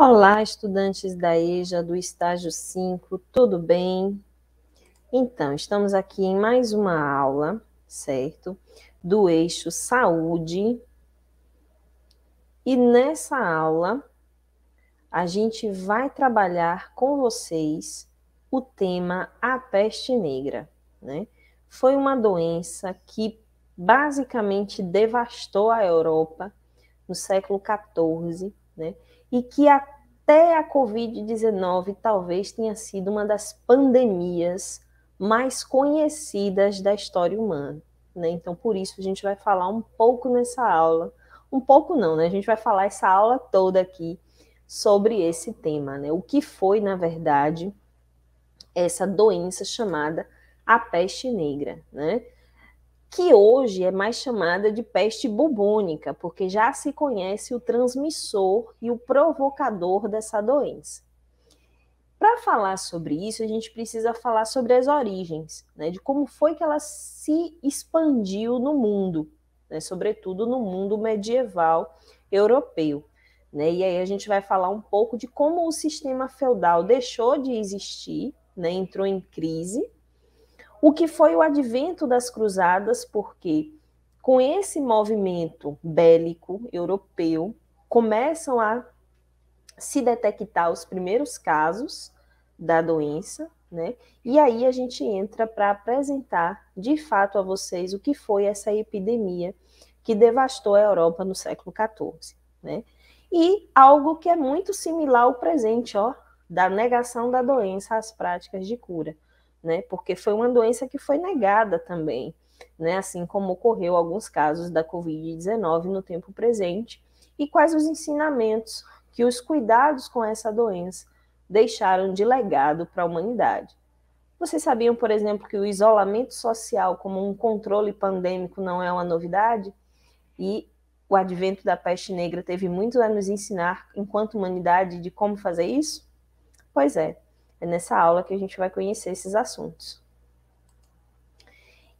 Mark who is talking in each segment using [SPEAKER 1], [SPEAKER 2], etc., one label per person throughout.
[SPEAKER 1] Olá, estudantes da EJA do estágio 5, tudo bem? Então, estamos aqui em mais uma aula, certo? Do eixo saúde. E nessa aula, a gente vai trabalhar com vocês o tema a peste negra, né? Foi uma doença que basicamente devastou a Europa no século 14, né? e que até a Covid-19 talvez tenha sido uma das pandemias mais conhecidas da história humana. Né? Então, por isso, a gente vai falar um pouco nessa aula. Um pouco não, né? A gente vai falar essa aula toda aqui sobre esse tema, né? O que foi, na verdade, essa doença chamada a peste negra, né? que hoje é mais chamada de peste bubônica, porque já se conhece o transmissor e o provocador dessa doença. Para falar sobre isso, a gente precisa falar sobre as origens, né, de como foi que ela se expandiu no mundo, né, sobretudo no mundo medieval europeu. Né, e aí a gente vai falar um pouco de como o sistema feudal deixou de existir, né, entrou em crise o que foi o advento das cruzadas, porque com esse movimento bélico europeu começam a se detectar os primeiros casos da doença, né? E aí a gente entra para apresentar de fato a vocês o que foi essa epidemia que devastou a Europa no século XIV, né? E algo que é muito similar ao presente, ó, da negação da doença às práticas de cura né? Porque foi uma doença que foi negada também, né? Assim como ocorreu alguns casos da Covid-19 no tempo presente. E quais os ensinamentos que os cuidados com essa doença deixaram de legado para a humanidade? Vocês sabiam, por exemplo, que o isolamento social como um controle pandêmico não é uma novidade? E o advento da peste negra teve muito a nos ensinar, enquanto humanidade, de como fazer isso? Pois é, é nessa aula que a gente vai conhecer esses assuntos.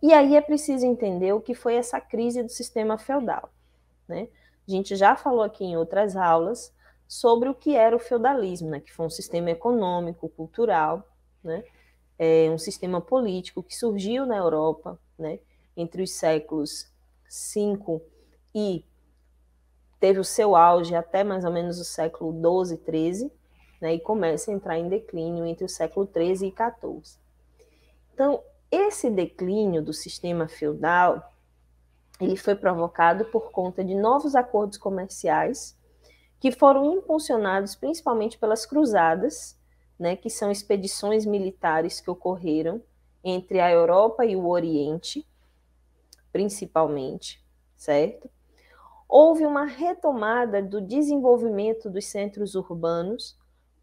[SPEAKER 1] E aí é preciso entender o que foi essa crise do sistema feudal. Né? A gente já falou aqui em outras aulas sobre o que era o feudalismo, né? que foi um sistema econômico, cultural, né? é um sistema político que surgiu na Europa né? entre os séculos V e teve o seu auge até mais ou menos o século 12, XIII né, e começa a entrar em declínio entre o século XIII e XIV. Então, esse declínio do sistema feudal ele foi provocado por conta de novos acordos comerciais que foram impulsionados principalmente pelas cruzadas, né, que são expedições militares que ocorreram entre a Europa e o Oriente, principalmente, certo? Houve uma retomada do desenvolvimento dos centros urbanos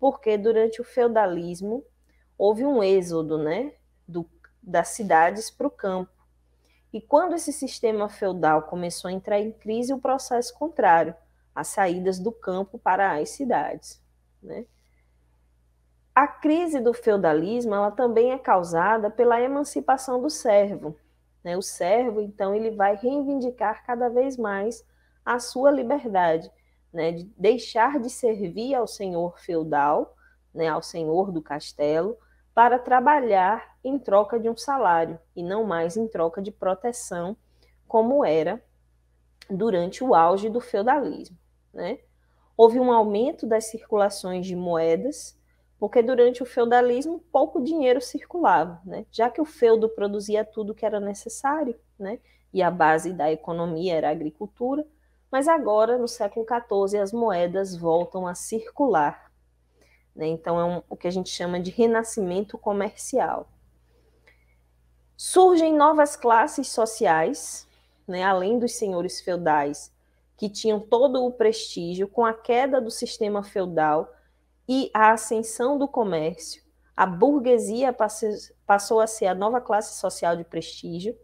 [SPEAKER 1] porque durante o feudalismo houve um êxodo né, do, das cidades para o campo. E quando esse sistema feudal começou a entrar em crise, o processo contrário, as saídas do campo para as cidades. Né? A crise do feudalismo ela também é causada pela emancipação do servo. Né? O servo, então, ele vai reivindicar cada vez mais a sua liberdade né, de deixar de servir ao senhor feudal, né, ao senhor do castelo, para trabalhar em troca de um salário e não mais em troca de proteção, como era durante o auge do feudalismo. Né? Houve um aumento das circulações de moedas, porque durante o feudalismo pouco dinheiro circulava, né? já que o feudo produzia tudo que era necessário, né? e a base da economia era a agricultura, mas agora, no século XIV, as moedas voltam a circular. Né? Então, é um, o que a gente chama de renascimento comercial. Surgem novas classes sociais, né? além dos senhores feudais, que tinham todo o prestígio, com a queda do sistema feudal e a ascensão do comércio, a burguesia passou a ser a nova classe social de prestígio,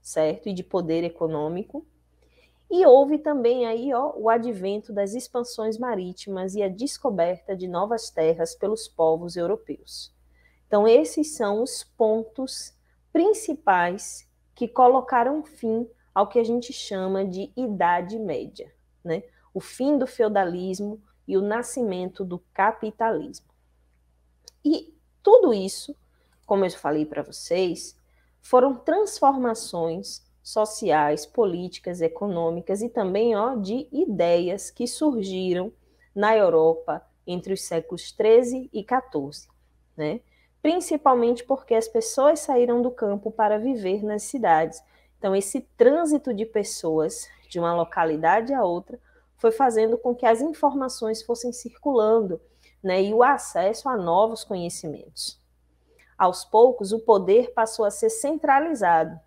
[SPEAKER 1] certo? E de poder econômico. E houve também aí ó, o advento das expansões marítimas e a descoberta de novas terras pelos povos europeus. Então, esses são os pontos principais que colocaram fim ao que a gente chama de Idade Média, né? o fim do feudalismo e o nascimento do capitalismo. E tudo isso, como eu falei para vocês, foram transformações sociais, políticas, econômicas e também ó, de ideias que surgiram na Europa entre os séculos 13 e 14, né? principalmente porque as pessoas saíram do campo para viver nas cidades. Então, esse trânsito de pessoas de uma localidade a outra foi fazendo com que as informações fossem circulando né, e o acesso a novos conhecimentos. Aos poucos, o poder passou a ser centralizado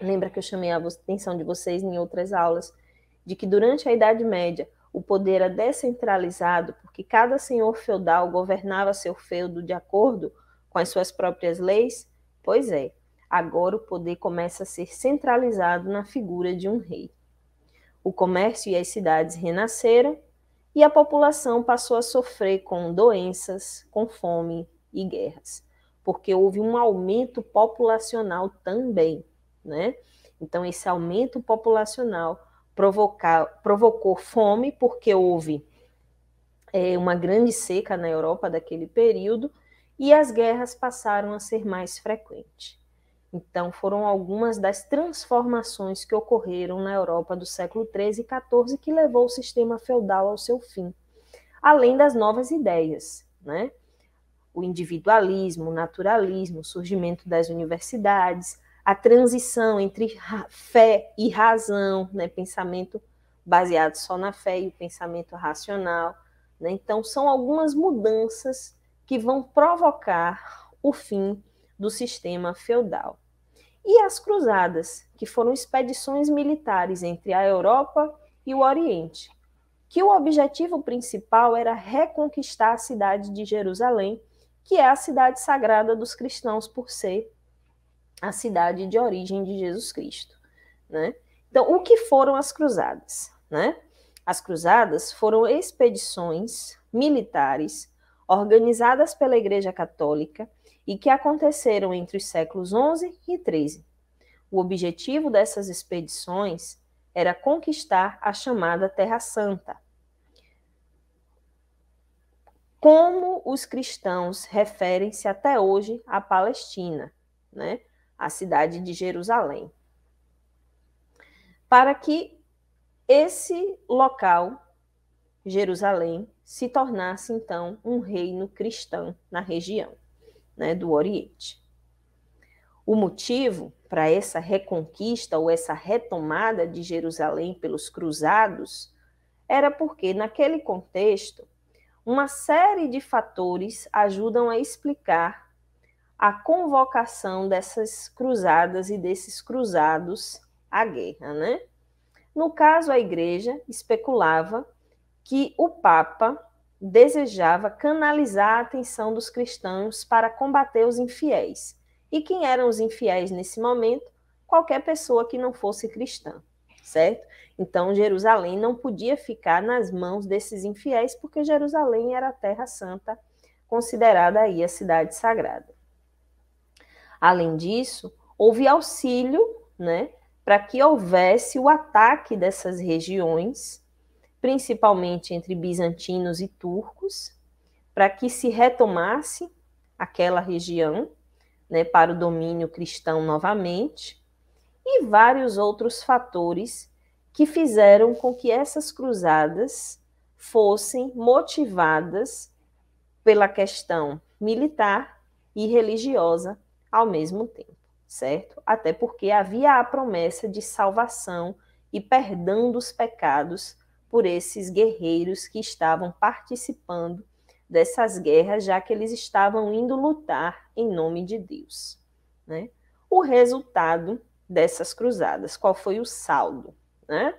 [SPEAKER 1] Lembra que eu chamei a atenção de vocês em outras aulas de que durante a Idade Média o poder era descentralizado porque cada senhor feudal governava seu feudo de acordo com as suas próprias leis? Pois é, agora o poder começa a ser centralizado na figura de um rei. O comércio e as cidades renasceram e a população passou a sofrer com doenças, com fome e guerras, porque houve um aumento populacional também né? Então, esse aumento populacional provocar, provocou fome, porque houve é, uma grande seca na Europa daquele período, e as guerras passaram a ser mais frequentes. Então, foram algumas das transformações que ocorreram na Europa do século XIII e XIV que levou o sistema feudal ao seu fim, além das novas ideias, né? O individualismo, o naturalismo, o surgimento das universidades, a transição entre fé e razão, né? pensamento baseado só na fé e o pensamento racional. Né? Então, são algumas mudanças que vão provocar o fim do sistema feudal. E as cruzadas, que foram expedições militares entre a Europa e o Oriente, que o objetivo principal era reconquistar a cidade de Jerusalém, que é a cidade sagrada dos cristãos por ser a cidade de origem de Jesus Cristo, né? Então, o que foram as cruzadas, né? As cruzadas foram expedições militares organizadas pela Igreja Católica e que aconteceram entre os séculos XI e XIII. O objetivo dessas expedições era conquistar a chamada Terra Santa. Como os cristãos referem-se até hoje à Palestina, né? a cidade de Jerusalém. Para que esse local, Jerusalém, se tornasse então um reino cristão na região né, do Oriente. O motivo para essa reconquista ou essa retomada de Jerusalém pelos cruzados era porque, naquele contexto, uma série de fatores ajudam a explicar a convocação dessas cruzadas e desses cruzados à guerra, né? No caso, a igreja especulava que o Papa desejava canalizar a atenção dos cristãos para combater os infiéis. E quem eram os infiéis nesse momento? Qualquer pessoa que não fosse cristã, certo? Então, Jerusalém não podia ficar nas mãos desses infiéis, porque Jerusalém era a terra santa, considerada aí a cidade sagrada. Além disso, houve auxílio né, para que houvesse o ataque dessas regiões, principalmente entre bizantinos e turcos, para que se retomasse aquela região né, para o domínio cristão novamente, e vários outros fatores que fizeram com que essas cruzadas fossem motivadas pela questão militar e religiosa ao mesmo tempo, certo? Até porque havia a promessa de salvação e perdão dos pecados por esses guerreiros que estavam participando dessas guerras, já que eles estavam indo lutar em nome de Deus. Né? O resultado dessas cruzadas, qual foi o saldo? Né?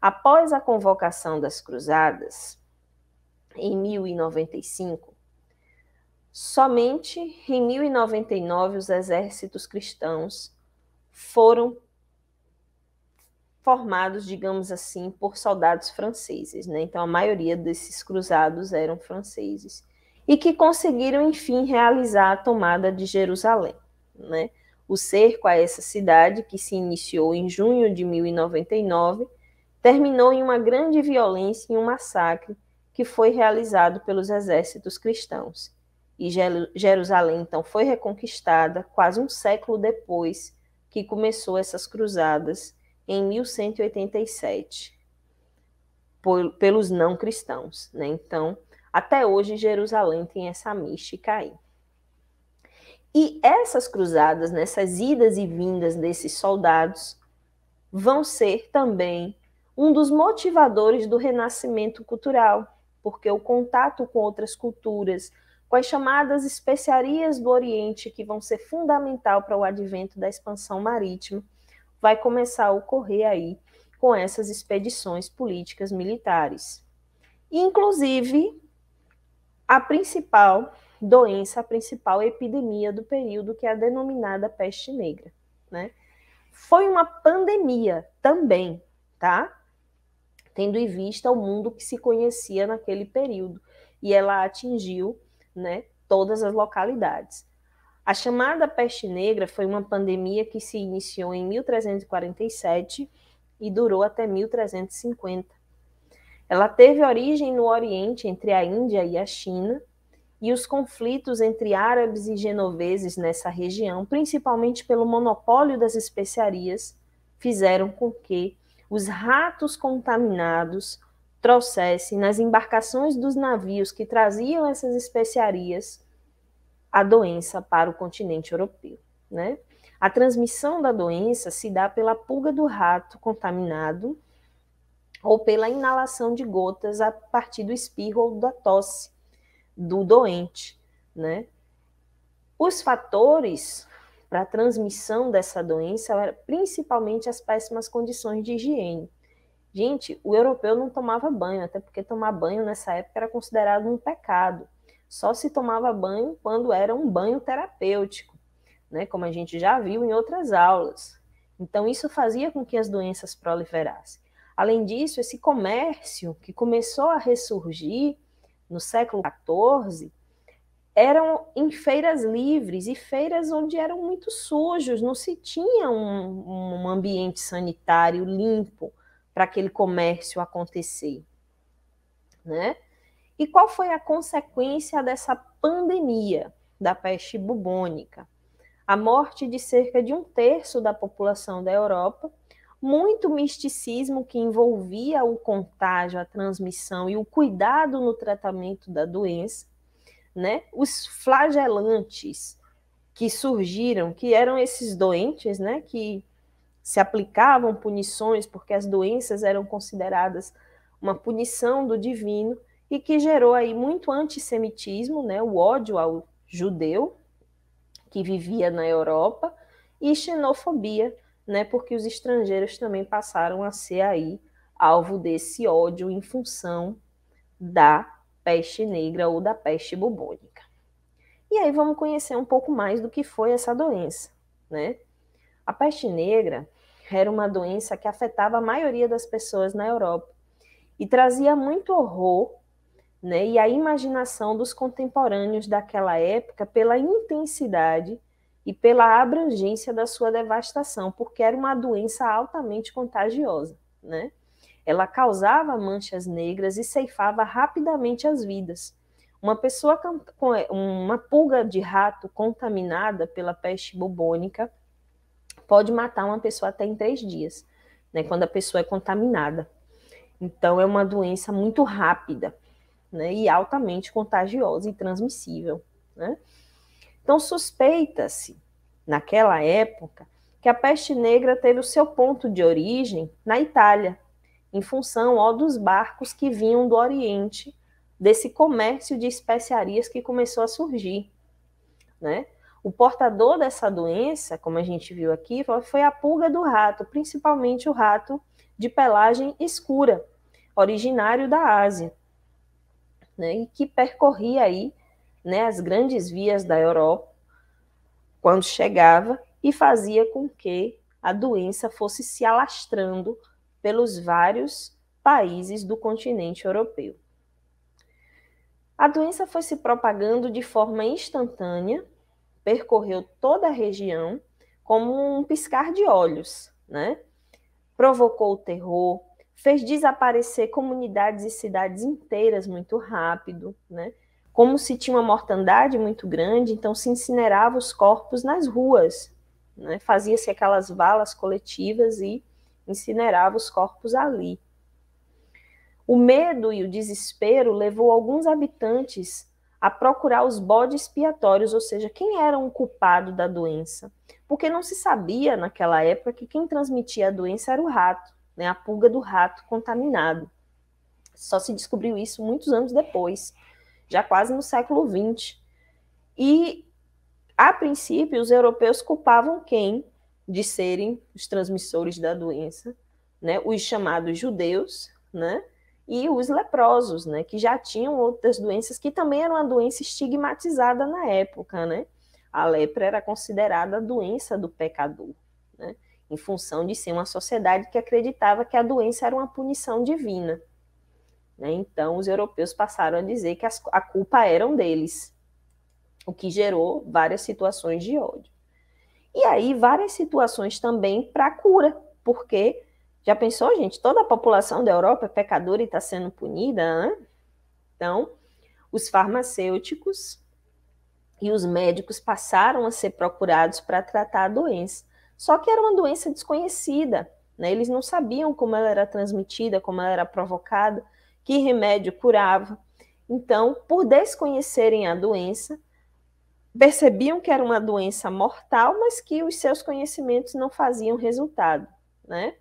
[SPEAKER 1] Após a convocação das cruzadas, em 1095, Somente em 1099 os exércitos cristãos foram formados, digamos assim, por soldados franceses, né? Então a maioria desses cruzados eram franceses e que conseguiram enfim realizar a tomada de Jerusalém, né? O cerco a essa cidade, que se iniciou em junho de 1099, terminou em uma grande violência e um massacre que foi realizado pelos exércitos cristãos e Jerusalém então foi reconquistada quase um século depois que começou essas cruzadas em 1187 por, pelos não cristãos, né? Então, até hoje Jerusalém tem essa mística aí. E essas cruzadas, nessas né, idas e vindas desses soldados, vão ser também um dos motivadores do renascimento cultural, porque o contato com outras culturas, com as chamadas especiarias do Oriente, que vão ser fundamental para o advento da expansão marítima, vai começar a ocorrer aí com essas expedições políticas militares. Inclusive, a principal doença, a principal epidemia do período, que é a denominada peste negra, né? Foi uma pandemia também, tá? Tendo em vista o mundo que se conhecia naquele período. E ela atingiu né, todas as localidades. A chamada peste negra foi uma pandemia que se iniciou em 1347 e durou até 1350. Ela teve origem no Oriente, entre a Índia e a China, e os conflitos entre árabes e genoveses nessa região, principalmente pelo monopólio das especiarias, fizeram com que os ratos contaminados trouxesse nas embarcações dos navios que traziam essas especiarias a doença para o continente europeu. Né? A transmissão da doença se dá pela pulga do rato contaminado ou pela inalação de gotas a partir do espirro ou da tosse do doente. Né? Os fatores para a transmissão dessa doença eram principalmente as péssimas condições de higiene Gente, o europeu não tomava banho, até porque tomar banho nessa época era considerado um pecado. Só se tomava banho quando era um banho terapêutico, né? como a gente já viu em outras aulas. Então, isso fazia com que as doenças proliferassem. Além disso, esse comércio que começou a ressurgir no século XIV eram em feiras livres e feiras onde eram muito sujos, não se tinha um, um ambiente sanitário limpo para aquele comércio acontecer, né? E qual foi a consequência dessa pandemia da peste bubônica? A morte de cerca de um terço da população da Europa, muito misticismo que envolvia o contágio, a transmissão e o cuidado no tratamento da doença, né? Os flagelantes que surgiram, que eram esses doentes, né, que se aplicavam punições porque as doenças eram consideradas uma punição do divino e que gerou aí muito antissemitismo, né, o ódio ao judeu que vivia na Europa e xenofobia, né, porque os estrangeiros também passaram a ser aí alvo desse ódio em função da peste negra ou da peste bubônica. E aí vamos conhecer um pouco mais do que foi essa doença, né? A peste negra, era uma doença que afetava a maioria das pessoas na Europa e trazia muito horror né, e a imaginação dos contemporâneos daquela época pela intensidade e pela abrangência da sua devastação, porque era uma doença altamente contagiosa. Né? Ela causava manchas negras e ceifava rapidamente as vidas. Uma pessoa com uma pulga de rato contaminada pela peste bubônica pode matar uma pessoa até em três dias, né? Quando a pessoa é contaminada. Então, é uma doença muito rápida, né? E altamente contagiosa e transmissível, né? Então, suspeita-se, naquela época, que a peste negra teve o seu ponto de origem na Itália, em função ó, dos barcos que vinham do Oriente, desse comércio de especiarias que começou a surgir, né? O portador dessa doença, como a gente viu aqui, foi a pulga do rato, principalmente o rato de pelagem escura, originário da Ásia, né, e que percorria aí né, as grandes vias da Europa quando chegava e fazia com que a doença fosse se alastrando pelos vários países do continente europeu. A doença foi se propagando de forma instantânea percorreu toda a região como um piscar de olhos, né? Provocou o terror, fez desaparecer comunidades e cidades inteiras muito rápido, né? Como se tinha uma mortandade muito grande, então se incinerava os corpos nas ruas, né? Fazia-se aquelas valas coletivas e incinerava os corpos ali. O medo e o desespero levou alguns habitantes a procurar os bodes expiatórios, ou seja, quem era o culpado da doença. Porque não se sabia naquela época que quem transmitia a doença era o rato, né, a pulga do rato contaminado. Só se descobriu isso muitos anos depois, já quase no século XX. E, a princípio, os europeus culpavam quem de serem os transmissores da doença, né, os chamados judeus, né, e os leprosos, né, que já tinham outras doenças que também eram uma doença estigmatizada na época, né? A lepra era considerada a doença do pecador, né? Em função de ser uma sociedade que acreditava que a doença era uma punição divina. Né? Então, os europeus passaram a dizer que as, a culpa eram deles, o que gerou várias situações de ódio. E aí, várias situações também para cura, porque já pensou, gente? Toda a população da Europa é pecadora e está sendo punida, né? Então, os farmacêuticos e os médicos passaram a ser procurados para tratar a doença. Só que era uma doença desconhecida, né? Eles não sabiam como ela era transmitida, como ela era provocada, que remédio curava. Então, por desconhecerem a doença, percebiam que era uma doença mortal, mas que os seus conhecimentos não faziam resultado, né?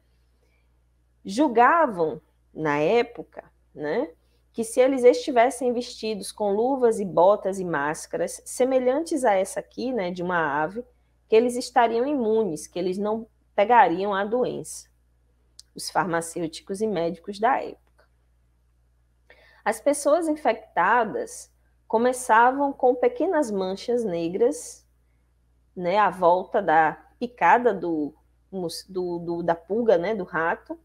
[SPEAKER 1] julgavam, na época, né, que se eles estivessem vestidos com luvas e botas e máscaras, semelhantes a essa aqui, né, de uma ave, que eles estariam imunes, que eles não pegariam a doença. Os farmacêuticos e médicos da época. As pessoas infectadas começavam com pequenas manchas negras, né, à volta da picada do, do, do da pulga, né, do rato,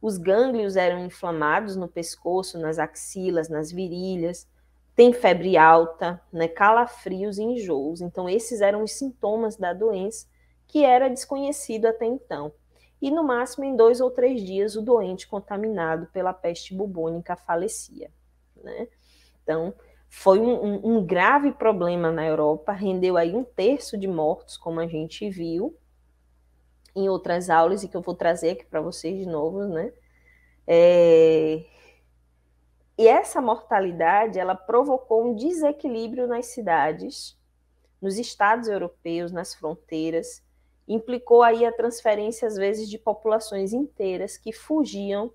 [SPEAKER 1] os gânglios eram inflamados no pescoço, nas axilas, nas virilhas, tem febre alta, né, calafrios e enjoos. Então, esses eram os sintomas da doença que era desconhecido até então. E no máximo em dois ou três dias, o doente contaminado pela peste bubônica falecia. Né? Então, foi um, um grave problema na Europa, rendeu aí um terço de mortos, como a gente viu, em outras aulas e que eu vou trazer aqui para vocês de novo, né? É... E essa mortalidade, ela provocou um desequilíbrio nas cidades, nos estados europeus, nas fronteiras, implicou aí a transferência, às vezes, de populações inteiras que fugiam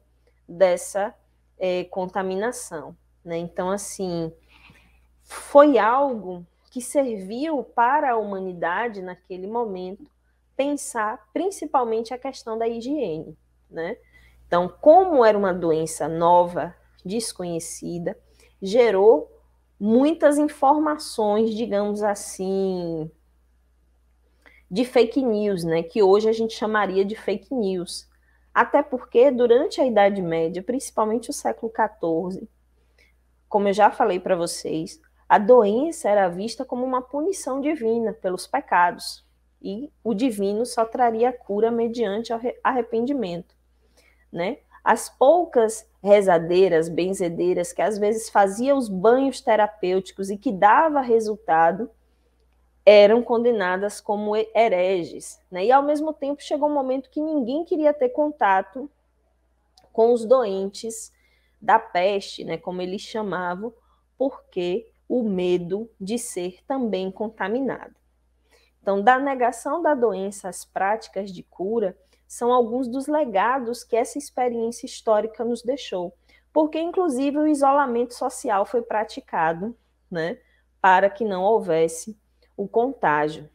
[SPEAKER 1] dessa é, contaminação. Né? Então, assim, foi algo que serviu para a humanidade naquele momento pensar principalmente a questão da higiene, né? Então, como era uma doença nova, desconhecida, gerou muitas informações, digamos assim, de fake news, né? Que hoje a gente chamaria de fake news. Até porque durante a Idade Média, principalmente o século XIV, como eu já falei para vocês, a doença era vista como uma punição divina pelos pecados e o divino só traria cura mediante arrependimento, né? As poucas rezadeiras, benzedeiras que às vezes fazia os banhos terapêuticos e que dava resultado, eram condenadas como hereges, né? E ao mesmo tempo chegou um momento que ninguém queria ter contato com os doentes da peste, né, como eles chamavam, porque o medo de ser também contaminado. Então, da negação da doença às práticas de cura, são alguns dos legados que essa experiência histórica nos deixou, porque, inclusive, o isolamento social foi praticado né, para que não houvesse o contágio.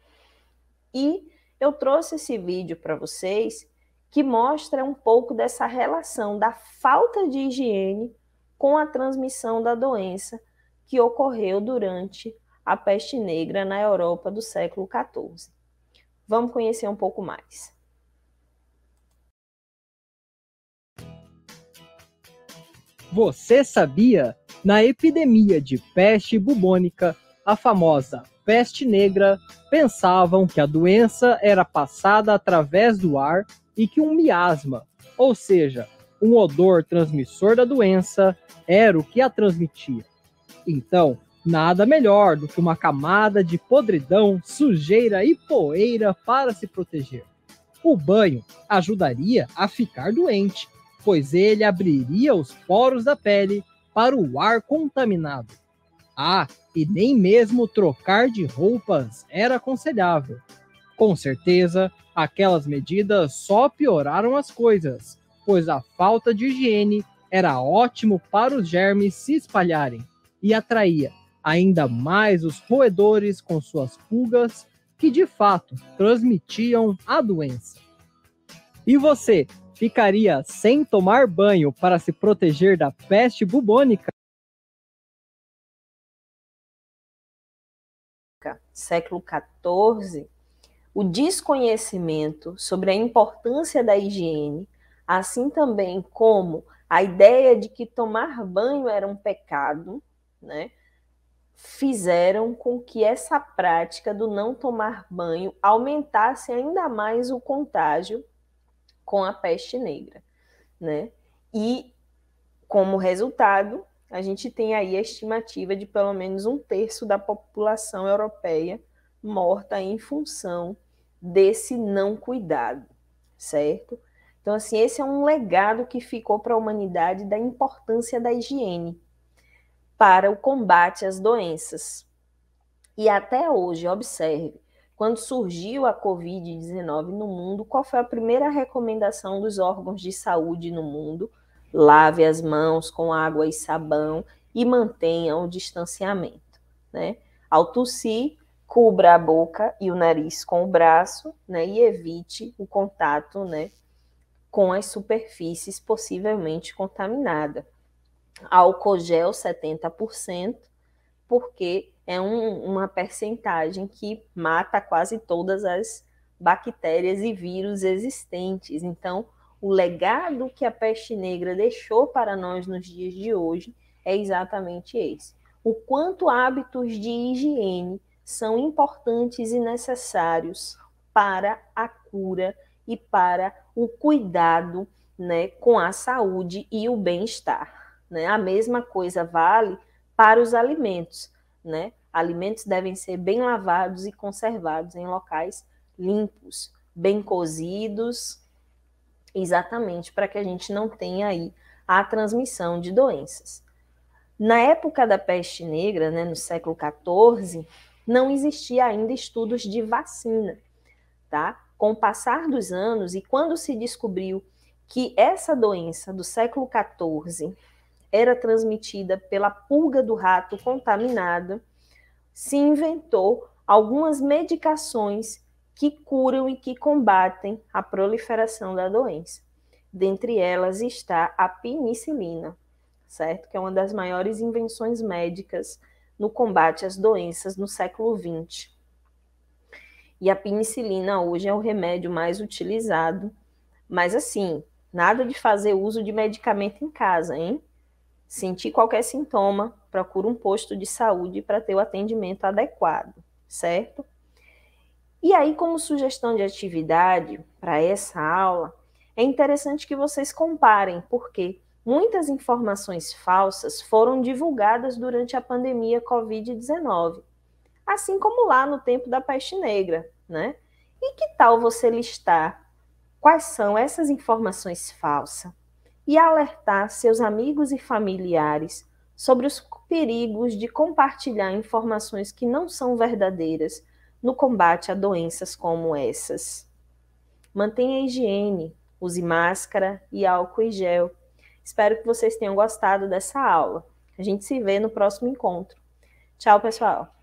[SPEAKER 1] E eu trouxe esse vídeo para vocês que mostra um pouco dessa relação da falta de higiene com a transmissão da doença que ocorreu durante a peste negra na Europa do século XIV. Vamos conhecer um pouco mais.
[SPEAKER 2] Você sabia? Na epidemia de peste bubônica, a famosa peste negra, pensavam que a doença era passada através do ar e que um miasma, ou seja, um odor transmissor da doença, era o que a transmitia. Então, Nada melhor do que uma camada de podridão, sujeira e poeira para se proteger. O banho ajudaria a ficar doente, pois ele abriria os poros da pele para o ar contaminado. Ah, e nem mesmo trocar de roupas era aconselhável. Com certeza, aquelas medidas só pioraram as coisas, pois a falta de higiene era ótimo para os germes se espalharem e atraía ainda mais os roedores com suas pulgas, que de fato transmitiam a doença. E você ficaria sem tomar banho para se proteger da peste bubônica?
[SPEAKER 1] Século XIV, o desconhecimento sobre a importância da higiene, assim também como a ideia de que tomar banho era um pecado, né? fizeram com que essa prática do não tomar banho aumentasse ainda mais o contágio com a peste negra, né? E como resultado, a gente tem aí a estimativa de pelo menos um terço da população europeia morta em função desse não cuidado, certo? Então, assim, esse é um legado que ficou para a humanidade da importância da higiene, para o combate às doenças. E até hoje, observe, quando surgiu a Covid-19 no mundo, qual foi a primeira recomendação dos órgãos de saúde no mundo? Lave as mãos com água e sabão e mantenha o distanciamento. Né? Ao tossir, cubra a boca e o nariz com o braço né? e evite o contato né? com as superfícies possivelmente contaminadas álcool gel 70%, porque é um, uma percentagem que mata quase todas as bactérias e vírus existentes. Então, o legado que a peste negra deixou para nós nos dias de hoje é exatamente esse. O quanto hábitos de higiene são importantes e necessários para a cura e para o cuidado né, com a saúde e o bem-estar. Né? A mesma coisa vale para os alimentos. Né? Alimentos devem ser bem lavados e conservados em locais limpos, bem cozidos, exatamente para que a gente não tenha aí a transmissão de doenças. Na época da peste negra, né, no século XIV, não existia ainda estudos de vacina, tá? Com o passar dos anos e quando se descobriu que essa doença do século XIV era transmitida pela pulga do rato contaminada, se inventou algumas medicações que curam e que combatem a proliferação da doença. Dentre elas está a penicilina, certo? Que é uma das maiores invenções médicas no combate às doenças no século XX. E a penicilina hoje é o remédio mais utilizado, mas assim, nada de fazer uso de medicamento em casa, hein? Sentir qualquer sintoma, procura um posto de saúde para ter o atendimento adequado, certo? E aí, como sugestão de atividade para essa aula, é interessante que vocês comparem, porque muitas informações falsas foram divulgadas durante a pandemia Covid-19, assim como lá no tempo da peste negra, né? E que tal você listar quais são essas informações falsas? e alertar seus amigos e familiares sobre os perigos de compartilhar informações que não são verdadeiras no combate a doenças como essas. Mantenha a higiene, use máscara e álcool em gel. Espero que vocês tenham gostado dessa aula. A gente se vê no próximo encontro. Tchau, pessoal!